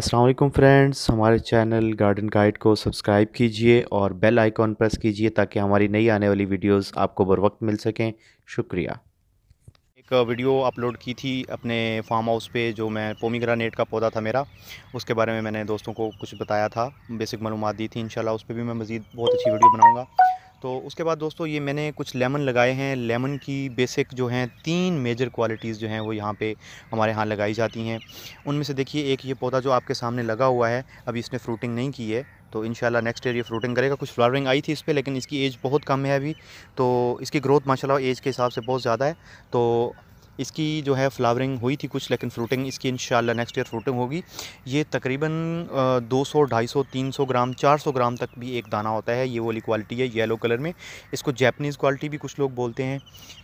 Aslam friends हमारे channel garden guide को subscribe कीजिए और बेल आइकॉन प्रेस कीजिए ताकि हमारी नई आने वाली वीडियोस आपको बर वक्त मिल सकें शुक्रिया एक वीडियो अपलोड की थी अपने फार्म हाउस पे जो मैं पोमीग्रानेट का पौधा था मेरा उसके बारे में मैंने दोस्तों को कुछ बताया था बेसिक मालूम दी थी इन उस पर भी मैं मज़ीद बहुत अच्छी वीडियो बनाऊँगा तो उसके बाद दोस्तों ये मैंने कुछ लेमन लगाए हैं लेमन की बेसिक जो हैं तीन मेजर क्वालिटीज़ जो हैं वो यहाँ पे हमारे यहाँ लगाई जाती हैं उनमें से देखिए एक ये पौधा जो आपके सामने लगा हुआ है अभी इसने फ्रूटिंग नहीं की है तो इन नेक्स्ट ईयर ये फ्रूटिंग करेगा कुछ फ्लावरिंग आई थी इस पर लेकिन इसकी एज बहुत कम है अभी तो इसकी ग्रोथ माशाला एज के हिसाब से बहुत ज़्यादा है तो इसकी जो है फ्लावरिंग हुई थी कुछ लेकिन फ्रूटिंग इसकी इन नेक्स्ट ईयर फ्रूटिंग होगी ये तकरीबन दो सौ ढाई सौ तीन सौ ग्राम चार सौ ग्राम तक भी एक दाना होता है ये वाली क्वालिटी है येलो कलर में इसको जैपनीज़ क्वालिटी भी कुछ लोग बोलते हैं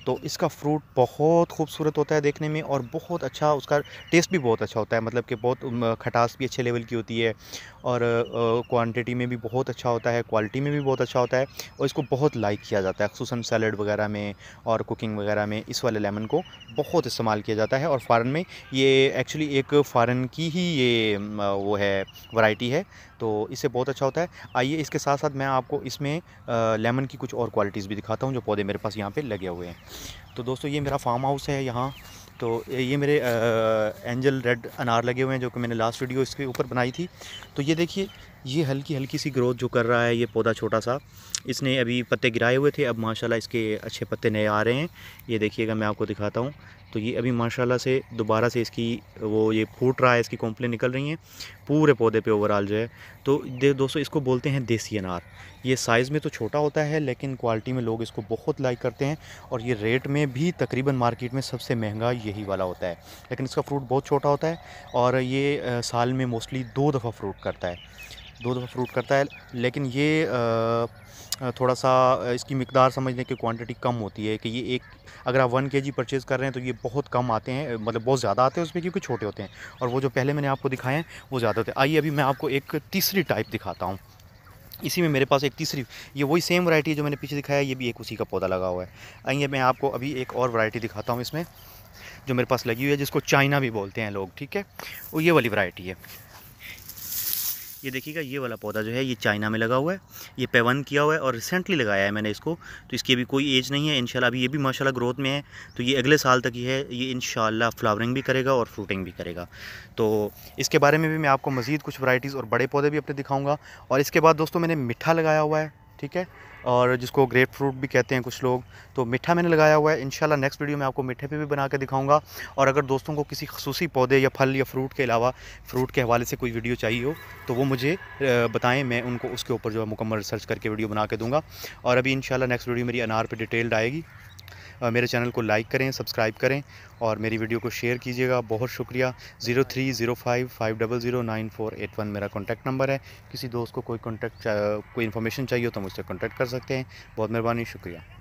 तो इसका फ्रूट बहुत खूबसूरत होता है देखने में और बहुत अच्छा उसका टेस्ट भी बहुत अच्छा होता है मतलब कि बहुत खटास भी अच्छे लेवल की होती है और क्वान्टिटी में भी बहुत अच्छा होता है क्वालिटी में भी बहुत अच्छा होता है और इसको बहुत लाइक किया जाता है खूस सैलड वगैरह में और कुकिंग वगैरह में इस वाले लेमन को बहुत इस्तेमाल किया जाता है और फ़ारन में ये एक्चुअली एक फ़ारन की ही ये वो है वैरायटी है तो इससे बहुत अच्छा होता है आइए इसके साथ साथ मैं आपको इसमें लेमन की कुछ और क्वालिटीज़ भी दिखाता हूँ जो पौधे मेरे पास यहाँ पर लगे हुए हैं तो दोस्तों ये मेरा फार्म हाउस है यहाँ तो ये मेरे एंजल रेड अनार लगे हुए हैं जो कि मैंने लास्ट वीडियो इसके ऊपर बनाई थी तो ये देखिए ये हल्की हल्की सी ग्रोथ जो कर रहा है ये पौधा छोटा सा इसने अभी पत्ते गिराए हुए थे अब माशाल्लाह इसके अच्छे पत्ते नए आ रहे हैं ये देखिएगा मैं आपको दिखाता हूँ तो ये अभी माशाल्लाह से दोबारा से इसकी वो ये फूट रहा है इसकी कॉम्प्लें निकल रही हैं पूरे पौधे पे ओवरऑल जो है तो दोस्तों इसको बोलते हैं देसी अनार ये साइज़ में तो छोटा होता है लेकिन क्वालिटी में लोग इसको बहुत लाइक करते हैं और ये रेट में भी तकरीबन मार्केट में सबसे महंगा यही वाला होता है लेकिन इसका फ्रूट बहुत छोटा होता है और ये साल में मोस्टली दो दफ़ा फ्रूट करता है दो दफ़ा फ्रूट करता है लेकिन ये थोड़ा सा इसकी मकदार समझने की क्वांटिटी कम होती है कि ये एक अगर आप वन के जी परचेज़ कर रहे हैं तो ये बहुत कम आते हैं मतलब बहुत ज़्यादा आते हैं उसमें क्योंकि छोटे होते हैं और वो जो पहले मैंने आपको दिखाए हैं वो ज़्यादा होते हैं आइए अभी मैं आपको एक तीसरी टाइप दिखाता हूँ इसी में मेरे पास एक तीसरी ये वही सेम वाइटी है जो मैंने पीछे दिखाया ये भी एक उसी का पौधा लगा हुआ है आइए मैं आपको अभी एक और वैरायटी दिखाता हूँ इसमें जो मेरे पास लगी हुई है जिसको चाइना भी बोलते हैं लोग ठीक है वो ये वाली वैरायटी है ये देखिएगा ये वाला पौधा जो है ये चाइना में लगा हुआ है ये पैवन किया हुआ है और रिसेंटली लगाया है मैंने इसको तो इसकी अभी कोई एज नहीं है इनशाला अभी ये भी माशाल्लाह ग्रोथ में है तो ये अगले साल तक ही है ये इन फ्लावरिंग भी करेगा और फ्रूटिंग भी करेगा तो इसके बारे में भी मैं आपको मज़ीद कुछ वराइटीज़ और बड़े पौधे भी अपने दिखाऊँगा और इसके बाद दोस्तों मैंने मिठा लगाया हुआ है ठीक है और जिसको ग्रेप फ्रूट भी कहते हैं कुछ लोग तो मीठा मैंने लगाया हुआ है इंशाल्लाह नेक्स्ट वीडियो में आपको मीठे पे भी बना के दिखाऊंगा और अगर दोस्तों को किसी खसूसी पौधे या फल या फ्रूट के अलावा फ्रूट के हवाले से कोई वीडियो चाहिए हो तो वो मुझे बताएं मैं उनको उसके ऊपर जो है मुकम्मल रिसर्च करके वीडियो बना के दूँगा और अभी इन नेक्स्ट वीडियो मेरी अनार पर डिटेल्ड आएगी मेरे चैनल को लाइक करें सब्सक्राइब करें और मेरी वीडियो को शेयर कीजिएगा बहुत शुक्रिया zero three zero five five double zero nine four eight one मेरा कॉन्टैक्ट नंबर है किसी दोस्त को कोई कॉन्टैक्ट कोई इन्फॉर्मेशन चाहिए तो मुझसे कॉन्टैक्ट कर सकते हैं बहुत मेहरबानी शुक्रिया